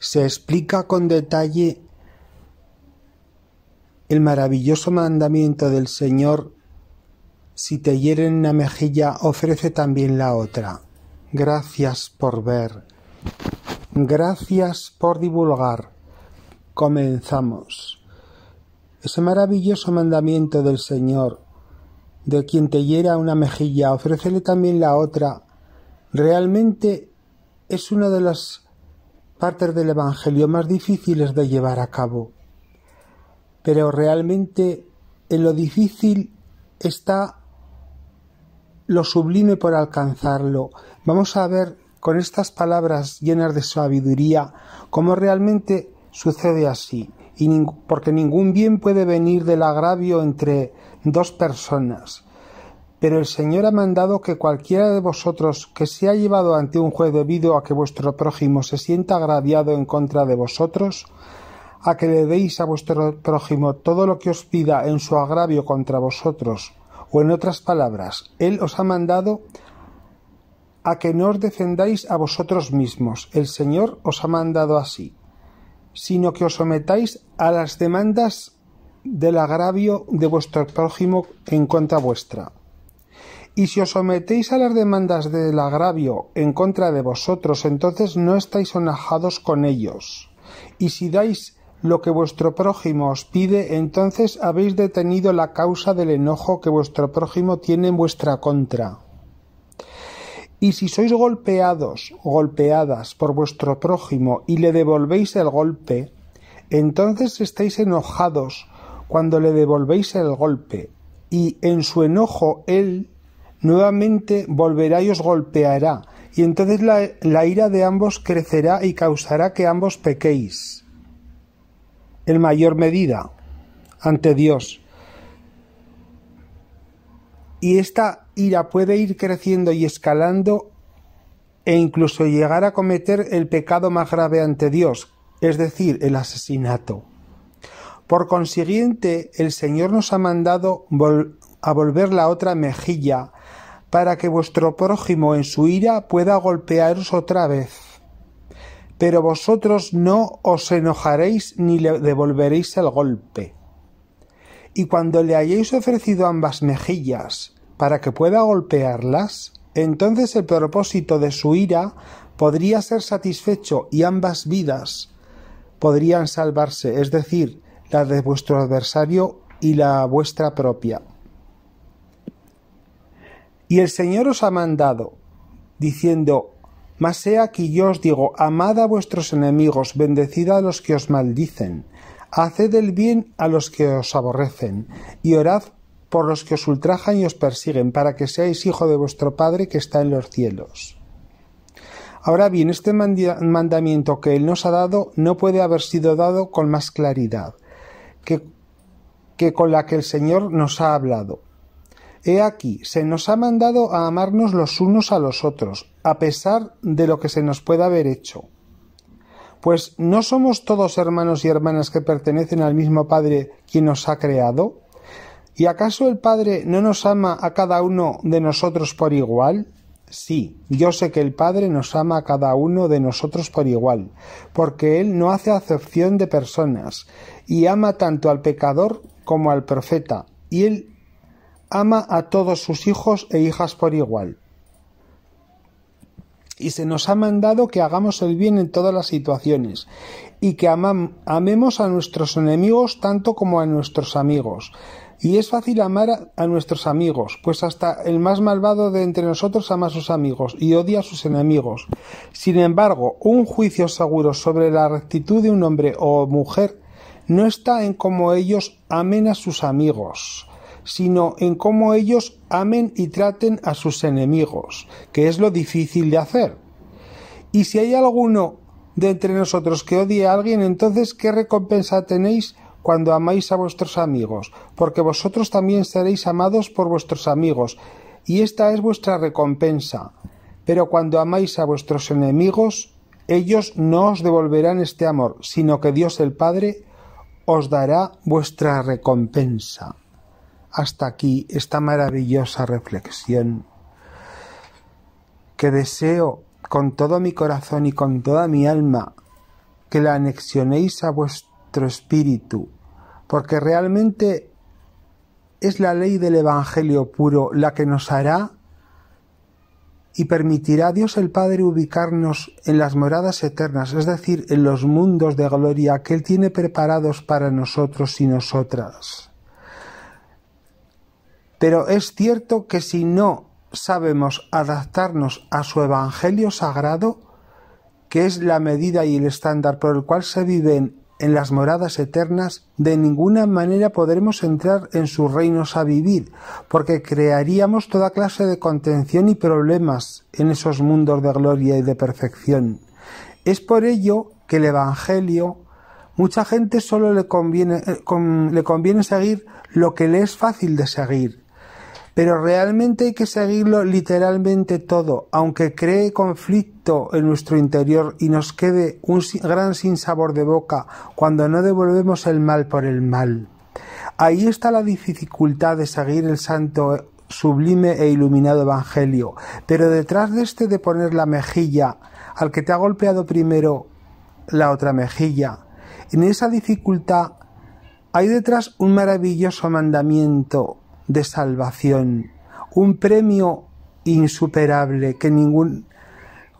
se explica con detalle el maravilloso mandamiento del Señor, si te hieren una mejilla, ofrece también la otra. Gracias por ver. Gracias por divulgar. Comenzamos. Ese maravilloso mandamiento del Señor, de quien te hiera una mejilla, ofrécele también la otra, realmente es una de las partes del Evangelio más difíciles de llevar a cabo. Pero realmente en lo difícil está lo sublime por alcanzarlo. Vamos a ver con estas palabras llenas de sabiduría cómo realmente sucede así, y porque ningún bien puede venir del agravio entre dos personas, pero el Señor ha mandado que cualquiera de vosotros que sea llevado ante un juez debido a que vuestro prójimo se sienta agraviado en contra de vosotros, a que le deis a vuestro prójimo todo lo que os pida en su agravio contra vosotros, o en otras palabras, Él os ha mandado a que no os defendáis a vosotros mismos, el Señor os ha mandado así, sino que os sometáis a las demandas del agravio de vuestro prójimo en contra vuestra y si os sometéis a las demandas del agravio en contra de vosotros, entonces no estáis enojados con ellos. Y si dais lo que vuestro prójimo os pide, entonces habéis detenido la causa del enojo que vuestro prójimo tiene en vuestra contra. Y si sois golpeados, golpeadas por vuestro prójimo y le devolvéis el golpe, entonces estáis enojados cuando le devolvéis el golpe, y en su enojo él Nuevamente volverá y os golpeará, y entonces la, ira de ambos crecerá y causará que ambos pequéis. En mayor medida, ante Dios. Y esta ira puede ir creciendo y escalando e incluso llegar a cometer el pecado más grave ante Dios, es decir, el asesinato. Por consiguiente, el Señor nos ha mandado a volver la otra mejilla para que vuestro prójimo en su ira pueda golpearos otra vez. Pero vosotros no os enojaréis ni le devolveréis el golpe. Y cuando le hayáis ofrecido ambas mejillas para que pueda golpearlas, entonces el propósito de su ira podría ser satisfecho y ambas vidas podrían salvarse, es decir, la de vuestro adversario y la vuestra propia. Y el Señor os ha mandado, diciendo, Mas sea aquí yo os digo, amad a vuestros enemigos, bendecid a los que os maldicen, haced el bien a los que os aborrecen, y orad por los que os ultrajan y os persiguen, para que seáis hijo de vuestro Padre que está en los cielos. Ahora bien, este mandamiento que Él nos ha dado no puede haber sido dado con más claridad que, que con la que el Señor nos ha hablado. He aquí, se nos ha mandado a amarnos los unos a los otros, a pesar de lo que se nos pueda haber hecho. Pues ¿no somos todos hermanos y hermanas que pertenecen al mismo Padre quien nos ha creado? ¿Y acaso el Padre no nos ama a cada uno de nosotros por igual? Sí, yo sé que el Padre nos ama a cada uno de nosotros por igual, porque Él no hace acepción de personas, y ama tanto al pecador como al profeta, y Él ama a todos sus hijos e hijas por igual. Y se nos ha mandado que hagamos el bien en todas las situaciones y que amemos a nuestros enemigos tanto como a nuestros amigos. Y es fácil amar a nuestros amigos, pues hasta el más malvado de entre nosotros ama a sus amigos y odia a sus enemigos. Sin embargo, un juicio seguro sobre la rectitud de un hombre o mujer no está en cómo ellos amen a sus amigos, sino en cómo ellos amen y traten a sus enemigos, que es lo difícil de hacer. Y si hay alguno de entre nosotros que odie a alguien, entonces ¿qué recompensa tenéis cuando amáis a vuestros amigos? Porque vosotros también seréis amados por vuestros amigos, y esta es vuestra recompensa. Pero cuando amáis a vuestros enemigos, ellos no os devolverán este amor, sino que Dios el Padre os dará vuestra recompensa hasta aquí esta maravillosa reflexión que deseo con todo mi corazón y con toda mi alma que la anexionéis a vuestro espíritu, porque realmente es la ley del Evangelio puro la que nos hará y permitirá a Dios el Padre ubicarnos en las moradas eternas, es decir, en los mundos de gloria que Él tiene preparados para nosotros y nosotras. Pero es cierto que si no sabemos adaptarnos a su Evangelio sagrado, que es la medida y el estándar por el cual se viven en las moradas eternas, de ninguna manera podremos entrar en sus reinos a vivir, porque crearíamos toda clase de contención y problemas en esos mundos de gloria y de perfección. Es por ello que el Evangelio, mucha gente solo le conviene, eh, le conviene seguir lo que le es fácil de seguir, pero realmente hay que seguirlo literalmente todo, aunque cree conflicto en nuestro interior y nos quede un gran sinsabor de boca cuando no devolvemos el mal por el mal. Ahí está la dificultad de seguir el santo sublime e iluminado Evangelio, pero detrás de este de poner la mejilla al que te ha golpeado primero la otra mejilla, en esa dificultad hay detrás un maravilloso mandamiento de salvación, un premio insuperable que ningún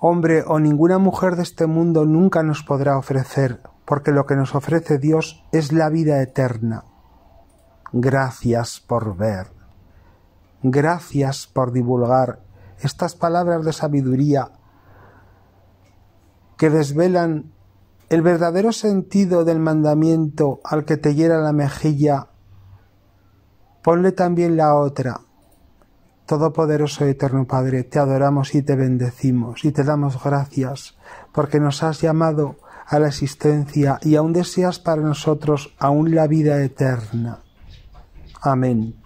hombre o ninguna mujer de este mundo nunca nos podrá ofrecer, porque lo que nos ofrece Dios es la vida eterna. Gracias por ver. Gracias por divulgar estas palabras de sabiduría que desvelan el verdadero sentido del mandamiento al que te hiera la mejilla, Ponle también la otra. Todopoderoso Eterno Padre, te adoramos y te bendecimos y te damos gracias porque nos has llamado a la existencia y aún deseas para nosotros aún la vida eterna. Amén.